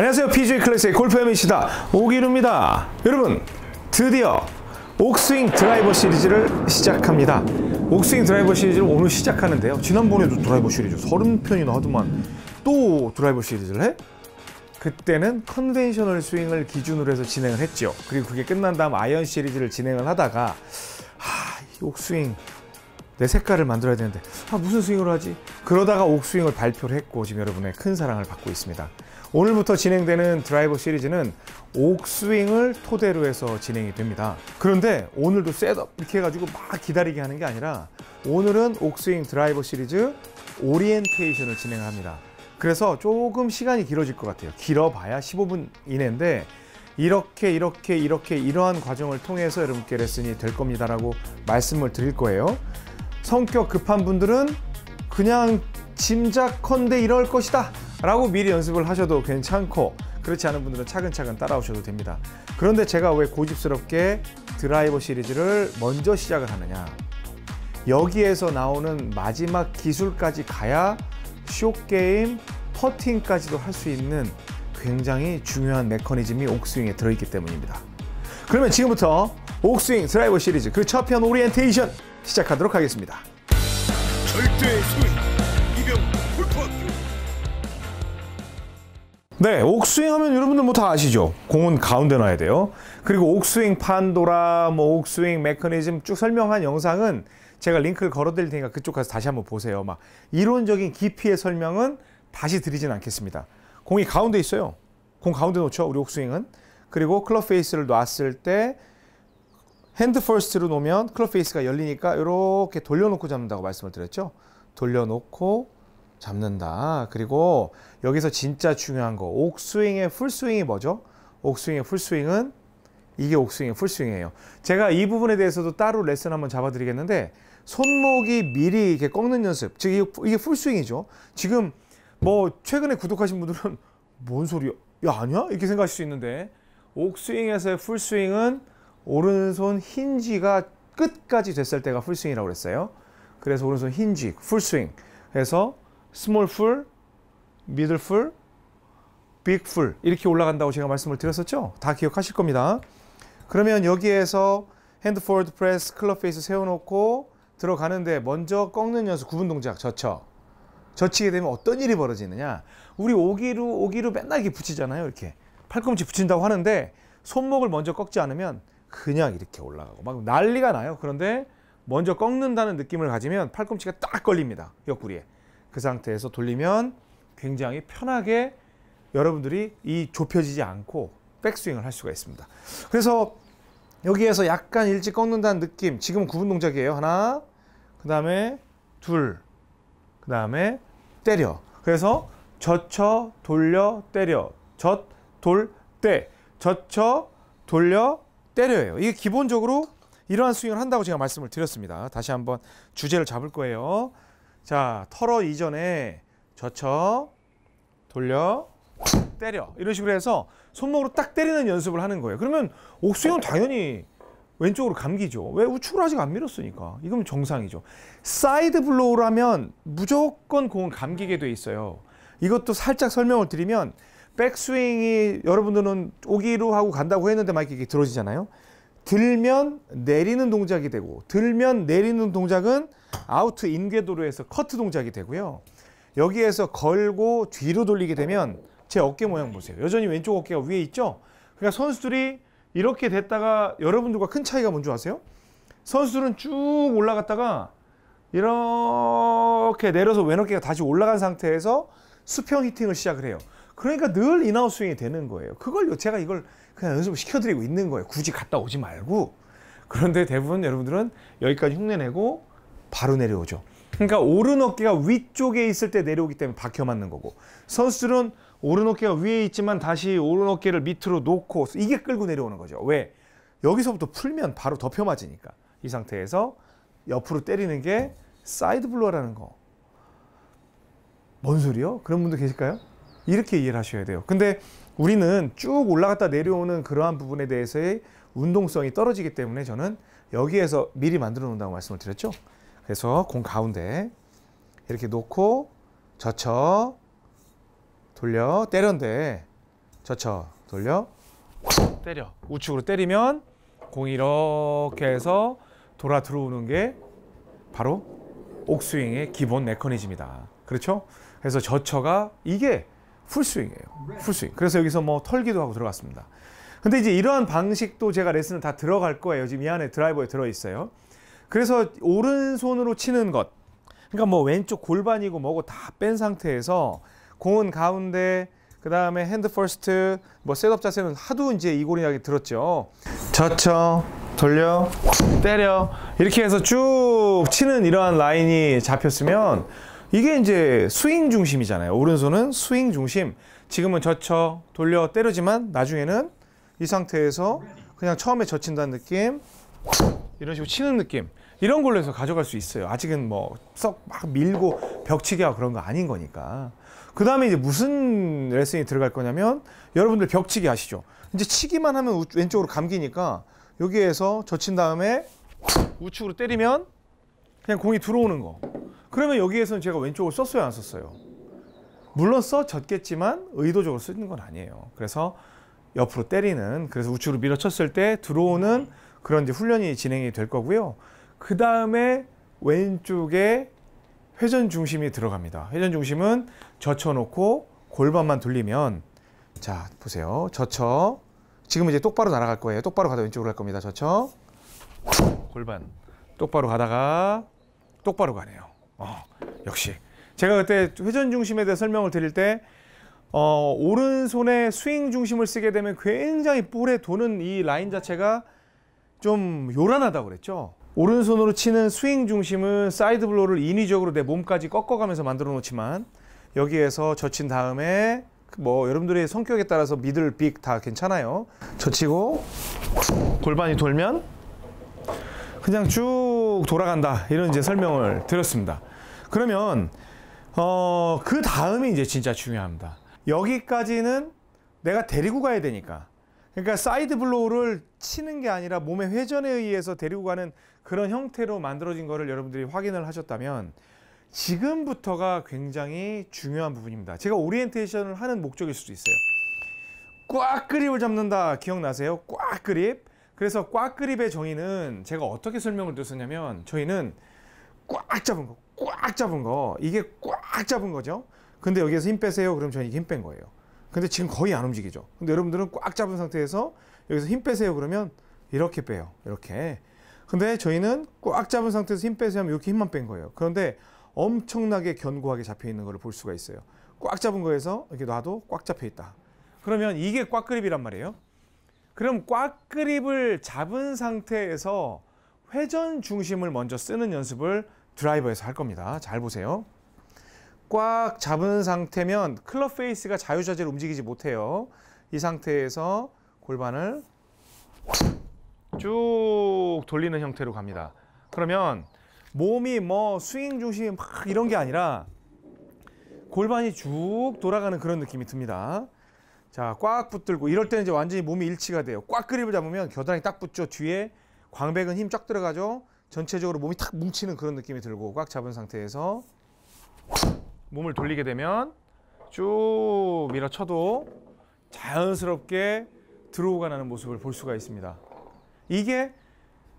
안녕하세요. p j 클래스의 골프 MC다. 오기루입니다. 여러분, 드디어 옥스윙 드라이버 시리즈를 시작합니다. 옥스윙 드라이버 시리즈를 오늘 시작하는데요. 지난번에도 드라이버 시리즈 30편이나 하더만 또 드라이버 시리즈를 해? 그때는 컨벤셔널 스윙을 기준으로 해서 진행을 했죠. 그리고 그게 끝난 다음 아이언 시리즈를 진행을 하다가 하, 옥스윙 내 색깔을 만들어야 되는데 아 무슨 스윙으 하지? 그러다가 옥스윙을 발표를 했고 지금 여러분의 큰 사랑을 받고 있습니다. 오늘부터 진행되는 드라이버 시리즈는 옥스윙을 토대로 해서 진행이 됩니다. 그런데 오늘도 셋업 이렇게 해가지고 막 기다리게 하는 게 아니라 오늘은 옥스윙 드라이버 시리즈 오리엔테이션을 진행합니다. 그래서 조금 시간이 길어질 것 같아요. 길어봐야 15분 이내인데 이렇게 이렇게 이렇게 이러한 과정을 통해서 여러분께 레슨이 될 겁니다라고 말씀을 드릴 거예요. 성격 급한 분들은 그냥 짐작컨대 이럴 것이다 라고 미리 연습을 하셔도 괜찮고 그렇지 않은 분들은 차근차근 따라오셔도 됩니다 그런데 제가 왜 고집스럽게 드라이버 시리즈를 먼저 시작을 하느냐 여기에서 나오는 마지막 기술까지 가야 쇼게임, 퍼팅까지도 할 수 있는 굉장히 중요한 메커니즘이 옥스윙에 들어있기 때문입니다 그러면 지금부터 옥스윙 드라이버 시리즈 그 첫 편 오리엔테이션 시작하도록 하겠습니다 절대 스윙 네, 옥스윙 하면 여러분들 뭐 다 아시죠? 공은 가운데 놔야 돼요. 그리고 옥스윙 판도라, 뭐 옥스윙 메커니즘 쭉 설명한 영상은 제가 링크를 걸어드릴 테니까 그쪽 가서 다시 한번 보세요. 막 이론적인 깊이의 설명은 다시 드리진 않겠습니다. 공이 가운데 있어요. 공 가운데 놓죠, 우리 옥스윙은. 그리고 클럽 페이스를 놨을 때 핸드 퍼스트로 놓으면 클럽 페이스가 열리니까 이렇게 돌려놓고 잡는다고 말씀을 드렸죠. 돌려놓고 잡는다. 그리고 여기서 진짜 중요한 거 옥스윙의 풀스윙이 뭐죠? 옥스윙의 풀스윙은 이게 옥스윙의 풀스윙이에요. 제가 이 부분에 대해서도 따로 레슨 한번 잡아드리겠는데 손목이 미리 이렇게 꺾는 연습. 즉 이게 풀스윙이죠. 지금 뭐 최근에 구독하신 분들은 뭔 소리야? 야 아니야? 이렇게 생각하실 수 있는데 옥스윙에서의 풀스윙은 오른손 힌지가 끝까지 됐을 때가 풀스윙이라고 그랬어요. 그래서 오른손 힌지, 풀스윙. 해서 스몰 풀, 미들 풀, 빅풀 이렇게 올라간다고 제가 말씀을 드렸었죠. 다 기억하실 겁니다. 그러면 여기에서 핸드 포워드 프레스, 클럽 페이스 세워놓고 들어가는데 먼저 꺾는 연습 구분 동작 젖혀. 젖히게 되면 어떤 일이 벌어지느냐. 우리 오기로오기로 맨날 이렇게 붙이잖아요. 이렇게 팔꿈치 붙인다고 하는데 손목을 먼저 꺾지 않으면 그냥 이렇게 올라가고 막 난리가 나요. 그런데 먼저 꺾는다는 느낌을 가지면 팔꿈치가 딱 걸립니다. 옆구리에. 그 상태에서 돌리면 굉장히 편하게 여러분들이 이 좁혀지지 않고 백스윙을 할 수가 있습니다. 그래서 여기에서 약간 일찍 꺾는다는 느낌 지금 구분 동작이에요. 하나 그 다음에 둘그 다음에 때려 그래서 젖혀 돌려 때려 젖 돌 때 젖혀 돌려 때려요 이게 기본적으로 이러한 스윙을 한다고 제가 말씀을 드렸습니다. 다시 한번 주제를 잡을 거예요. 자, 털어 이전에 젖혀, 돌려, 때려. 이런 식으로 해서 손목으로 딱 때리는 연습을 하는 거예요. 그러면 옥수형 당연히 왼쪽으로 감기죠. 왜 우측으로 아직 안 밀었으니까. 이건 정상이죠. 사이드 블로우라면 무조건 공은 감기게 돼 있어요. 이것도 살짝 설명을 드리면 백스윙이 여러분들은 오기로 하고 간다고 했는데 막 이렇게 들어지잖아요. 들면 내리는 동작이 되고 들면 내리는 동작은 아우트 인궤도로에서 커트 동작이 되고요. 여기에서 걸고 뒤로 돌리게 되면 제 어깨 모양 보세요. 여전히 왼쪽 어깨가 위에 있죠? 그러니까 선수들이 이렇게 됐다가 여러분들과 큰 차이가 뭔지 아세요? 선수들은 쭉 올라갔다가 이렇게 내려서 왼 어깨가 다시 올라간 상태에서 수평 히팅을 시작을 해요. 그러니까 늘 인아웃 스윙이 되는 거예요. 그걸 제가 이걸 그냥 연습을 시켜드리고 있는 거예요. 굳이 갔다 오지 말고. 그런데 대부분 여러분들은 여기까지 흉내내고 바로 내려오죠. 그러니까 오른 어깨가 위쪽에 있을 때 내려오기 때문에 박혀 맞는 거고 선수들은 오른 어깨가 위에 있지만 다시 오른 어깨를 밑으로 놓고 이게 끌고 내려오는 거죠. 왜? 여기서부터 풀면 바로 덮여 맞으니까 이 상태에서 옆으로 때리는 게 사이드 블로라는 거. 뭔 소리요? 그런 분도 계실까요? 이렇게 이해를 하셔야 돼요. 근데 우리는 쭉 올라갔다 내려오는 그러한 부분에 대해서의 운동성이 떨어지기 때문에 저는 여기에서 미리 만들어 놓는다고 말씀을 드렸죠. 그래서 공 가운데 이렇게 놓고 젖혀 돌려 때려인데 젖혀 돌려 때려 우측으로 때리면 공이 이렇게 해서 돌아 들어오는 게 바로 옥스윙의 기본 메커니즘이다. 그렇죠? 그래서 젖혀가 이게 풀스윙이에요. 풀스윙. 그래서 여기서 뭐 털기도 하고 들어갔습니다. 근데 이제 이런 방식도 제가 레슨을 다 들어갈 거예요. 지금 이 안에 드라이버에 들어있어요. 그래서 오른손으로 치는 것. 그러니까 뭐 왼쪽 골반이고 뭐고 다 뺀 상태에서 공은 가운데 그 다음에 핸드 퍼스트 뭐 셋업 자세는 하도 이제 이골이 나게 들었죠. 젖혀 돌려 때려 이렇게 해서 쭉 치는 이러한 라인이 잡혔으면 이게 이제 스윙 중심이잖아요. 오른손은 스윙 중심. 지금은 젖혀 돌려 때려지만 나중에는 이 상태에서 그냥 처음에 젖힌다는 느낌 이런 식으로 치는 느낌 이런 걸로 해서 가져갈 수 있어요. 아직은 뭐 썩 막 밀고 벽치기하고 그런 거 아닌 거니까. 그 다음에 이제 무슨 레슨이 들어갈 거냐면 여러분들 벽치기 아시죠? 이제 치기만 하면 왼쪽으로 감기니까 여기에서 젖힌 다음에 우측으로 때리면 그냥 공이 들어오는 거. 그러면 여기에서는 제가 왼쪽을 썼어요, 안 썼어요? 물론 써졌겠지만 의도적으로 쓰는 건 아니에요. 그래서 옆으로 때리는, 그래서 우측으로 밀어쳤을 때 들어오는 그런 이제 훈련이 진행이 될 거고요. 그 다음에 왼쪽에 회전 중심이 들어갑니다. 회전 중심은 젖혀놓고 골반만 돌리면 자 보세요. 젖혀 지금 이제 똑바로 날아갈 거예요. 똑바로 가다 왼쪽으로 갈 겁니다. 젖혀 골반 똑바로 가다가 똑바로 가네요. 어, 역시 제가 그때 회전 중심에 대해 설명을 드릴 때 어, 오른손에 스윙 중심을 쓰게 되면 굉장히 볼에 도는 이 라인 자체가 좀 요란하다고 그랬죠. 오른손으로 치는 스윙 중심은 사이드 블로우를 인위적으로 내 몸까지 꺾어가면서 만들어 놓지만 여기에서 젖힌 다음에 뭐 여러분들의 성격에 따라서 미들, 빅 다 괜찮아요. 젖히고 골반이 돌면 그냥 쭉 돌아간다 이런 이제 설명을 드렸습니다. 그러면 어, 그 다음이 이제 진짜 중요합니다. 여기까지는 내가 데리고 가야 되니까. 그러니까 사이드 블로우를 치는 게 아니라 몸의 회전에 의해서 데리고 가는 그런 형태로 만들어진 거를 여러분들이 확인을 하셨다면 지금부터가 굉장히 중요한 부분입니다. 제가 오리엔테이션을 하는 목적일 수도 있어요. 꽉 그립을 잡는다 기억나세요? 꽉 그립. 그래서 꽉 그립의 정의는 제가 어떻게 설명을 드렸었냐면 저희는 꽉 잡은 거, 꽉 잡은 거 이게 꽉 잡은 거죠 근데 여기에서 힘 빼세요 그럼 저는 이게 힘뺀 거예요 근데 지금 거의 안 움직이죠 근데 여러분들은 꽉 잡은 상태에서 여기서 힘 빼세요 그러면 이렇게 빼요 이렇게 근데 저희는 꽉 잡은 상태에서 힘 빼세요 하면 이렇게 힘만 뺀 거예요 그런데 엄청나게 견고하게 잡혀 있는 걸 볼 수가 있어요 꽉 잡은 거에서 이렇게 놔도 꽉 잡혀 있다 그러면 이게 꽉 그립이란 말이에요 그럼 꽉 그립을 잡은 상태에서 회전 중심을 먼저 쓰는 연습을 드라이버에서 할 겁니다. 잘 보세요. 꽉 잡은 상태면 클럽 페이스가 자유자재로 움직이지 못해요. 이 상태에서 골반을 쭉 돌리는 형태로 갑니다. 그러면 몸이 뭐 스윙 중심 막 이런 게 아니라 골반이 쭉 돌아가는 그런 느낌이 듭니다. 자, 꽉 붙들고 이럴 때는 이제 완전히 몸이 일치가 돼요. 꽉 그립을 잡으면 겨드랑이 딱 붙죠. 뒤에 광배근 힘 쫙 들어가죠. 전체적으로 몸이 탁 뭉치는 그런 느낌이 들고 꽉 잡은 상태에서 몸을 돌리게 되면 쭉 밀어쳐도 자연스럽게 들어오가 나는 모습을 볼 수가 있습니다. 이게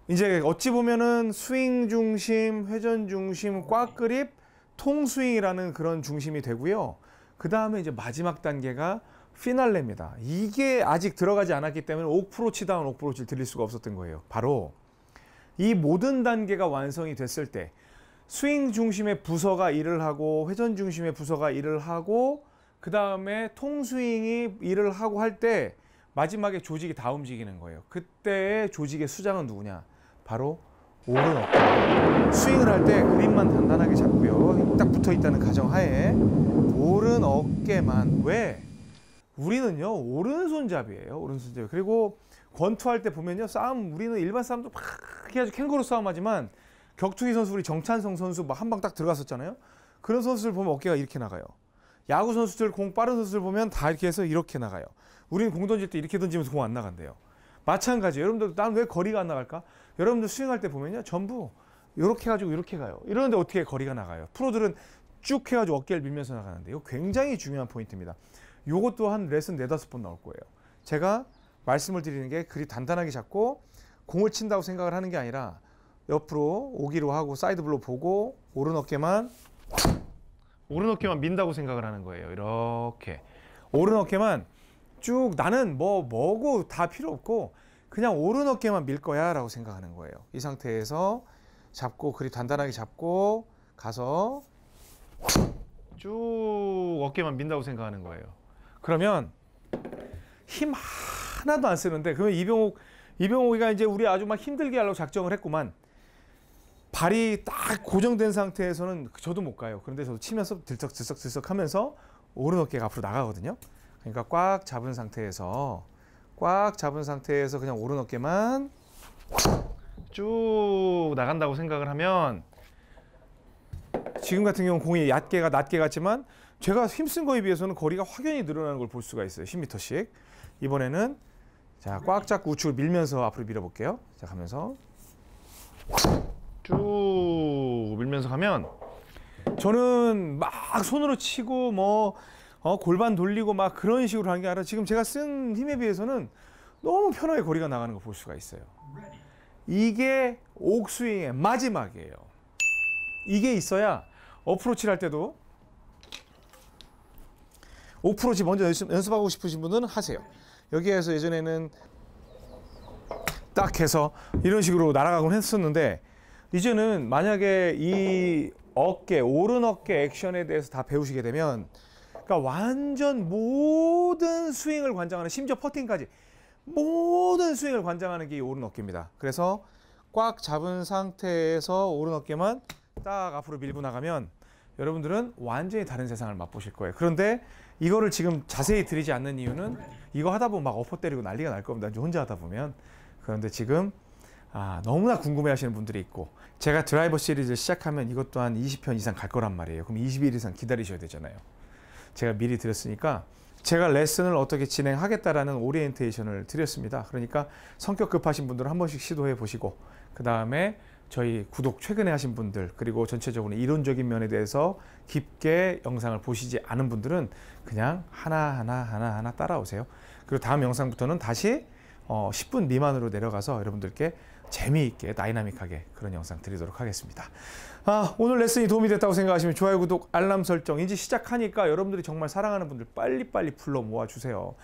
이제 어찌 보면은 스윙 중심, 회전 중심, 꽉 그립, 통스윙이라는 그런 중심이 되고요. 그 다음에 이제 마지막 단계가 피날레입니다. 이게 아직 들어가지 않았기 때문에 옥프로치 다운 옥프로치를 들릴 수가 없었던 거예요. 바로 이 모든 단계가 완성이 됐을 때 스윙 중심의 부서가 일을 하고 회전 중심의 부서가 일을 하고 그 다음에 통스윙이 일을 하고 할 때 마지막에 조직이 다 움직이는 거예요. 그때의 조직의 수장은 누구냐? 바로 오른 어깨. 스윙을 할 때그림만 단단하게 잡고요. 딱 붙어 있다는 가정하에 오른 어깨만 왜? 우리는요 오른손잡이에요 오른손잡이 그리고 권투할 때 보면요 싸움 우리는 일반 싸움도 막 해가지고 캥거루 싸움하지만 격투기 선수 우리 정찬성 선수 막 한 방 딱 들어갔었잖아요 그런 선수들 보면 어깨가 이렇게 나가요 야구 선수들 공 빠른 선수들 보면 다 이렇게 해서 이렇게 나가요 우리는 공 던질 때 이렇게 던지면서 공 안 나간대요 마찬가지예요 여러분들 난왜 거리가 안 나갈까 여러분들 스윙할 때 보면요 전부 이렇게 해가지고 이렇게 가요 이러는데 어떻게 거리가 나가요 프로들은 쭉 해가지고 어깨를 밀면서 나가는데 요 굉장히 중요한 포인트입니다 요것도 한 레슨 네다섯 번 나올 거예요. 제가 말씀을 드리는 게 그리 단단하게 잡고 공을 친다고 생각을 하는 게 아니라 옆으로 오기로 하고 사이드 블로 보고 오른 어깨만 오른 어깨만 민다고 생각을 하는 거예요. 이렇게 오른 어깨만 쭉 나는 뭐 뭐고 다 필요 없고 그냥 오른 어깨만 밀 거야 라고 생각하는 거예요. 이 상태에서 잡고 그리 단단하게 잡고 가서 쭉 어깨만 민다고 생각하는 거예요. 그러면 힘 하나도 안 쓰는데 그러면 이병옥 이병옥이가 이제 우리 아주 막 힘들게 하려고 작정을 했구만. 발이 딱 고정된 상태에서는 저도 못 가요. 그런데 저도 치면서 들썩들썩들썩 하면서 오른 어깨가 앞으로 나가거든요. 그러니까 꽉 잡은 상태에서 꽉 잡은 상태에서 그냥 오른 어깨만 쭉 나간다고 생각을 하면 지금 같은 경우는 공이 얕게가 낮게 같지만 제가 힘 쓴 거에 비해서는 거리가 확연히 늘어나는 걸 볼 수가 있어요. 10m씩. 이번에는 자, 꽉 잡고 우측으로 밀면서 앞으로 밀어볼게요. 자, 가면서 쭉 밀면서 가면 저는 막 손으로 치고 뭐 어, 골반 돌리고 막 그런 식으로 하는 게 아니라 지금 제가 쓴 힘에 비해서는 너무 편하게 거리가 나가는 걸 볼 수가 있어요. 이게 옥스윙의 마지막이에요. 이게 있어야 어프로치를 할 때도 5% 먼저 연습, 하고 싶으신 분은 하세요. 여기에서 예전에는 딱 해서 이런 식으로 날아가곤 했었는데 이제는 만약에 이 어깨, 오른 어깨 액션에 대해서 다 배우시게 되면 그러니까 완전 모든 스윙을 관장하는 심지어 퍼팅까지 모든 스윙을 관장하는 게이 오른 어깨입니다. 그래서 꽉 잡은 상태에서 오른 어깨만 딱 앞으로 밀고 나가면 여러분들은 완전히 다른 세상을 맛보실 거예요. 그런데 이거를 지금 자세히 드리지 않는 이유는 이거 하다 보면 막 엎어 때리고 난리가 날 겁니다. 혼자 하다 보면. 그런데 지금 아, 너무나 궁금해 하시는 분들이 있고 제가 드라이버 시리즈를 시작하면 이것 또한 20편 이상 갈 거란 말이에요. 그럼 20일 이상 기다리셔야 되잖아요. 제가 미리 드렸으니까 제가 레슨을 어떻게 진행하겠다라는 오리엔테이션을 드렸습니다. 그러니까 성격 급하신 분들은 한 번씩 시도해 보시고 그 다음에 저희 구독 최근에 하신 분들 그리고 전체적으로 이론적인 면에 대해서 깊게 영상을 보시지 않은 분들은 그냥 하나하나 하나하나 따라오세요. 그리고 다음 영상부터는 다시 어 10분 미만으로 내려가서 여러분들께 재미있게 다이나믹하게 그런 영상 드리도록 하겠습니다. 아, 오늘 레슨이 도움이 됐다고 생각하시면 좋아요, 구독, 알람 설정 이제 시작하니까 여러분들이 정말 사랑하는 분들 빨리빨리 불러 모아주세요.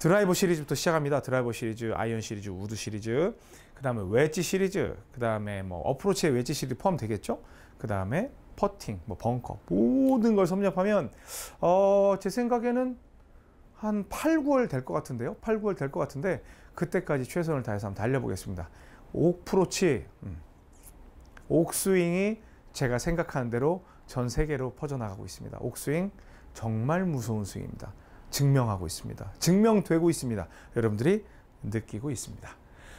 드라이버 시리즈부터 시작합니다. 드라이버 시리즈, 아이언 시리즈, 우드 시리즈, 그 다음에 웨지 시리즈, 그 다음에 뭐 어프로치의 웨지 시리즈 포함되겠죠? 그 다음에 퍼팅, 뭐 벙커 모든 걸 섭렵하면 어, 제 생각에는 한 8, 9월 될 것 같은데요. 8, 9월 될 것 같은데 그때까지 최선을 다해서 한번 달려보겠습니다. 옥프로치, 음. 옥스윙이 제가 생각하는 대로 전 세계로 퍼져나가고 있습니다. 옥스윙 정말 무서운 스윙입니다. 증명하고 있습니다. 증명되고 있습니다. 여러분들이 느끼고 있습니다.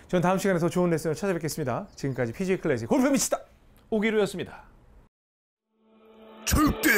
저는 다음 시간에 더 좋은 레슨을 찾아뵙겠습니다. 지금까지 PG 클래식 골프 미치다 오기루였습니다. 절대